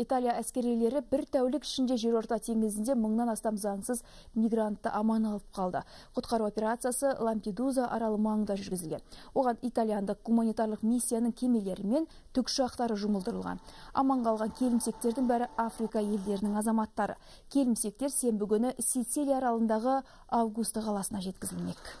Италия әскерилері бір тәулік ішінде жерорта теңізінде мыңнан астам заңсыз мигрантты аман алып қалды. Құтқару операциясы Лампедуза аралы маңында жүргізілген. Оған италияндық гуманитарлық миссияның кемелері мен тікұшақтары жұмылдырылған. Аман қалған келімсектердің бәрі Африка елдерінің азаматтары. Келімсектер сен бүгіні Сицилия аралындағы августы қаласына жеткізілмек.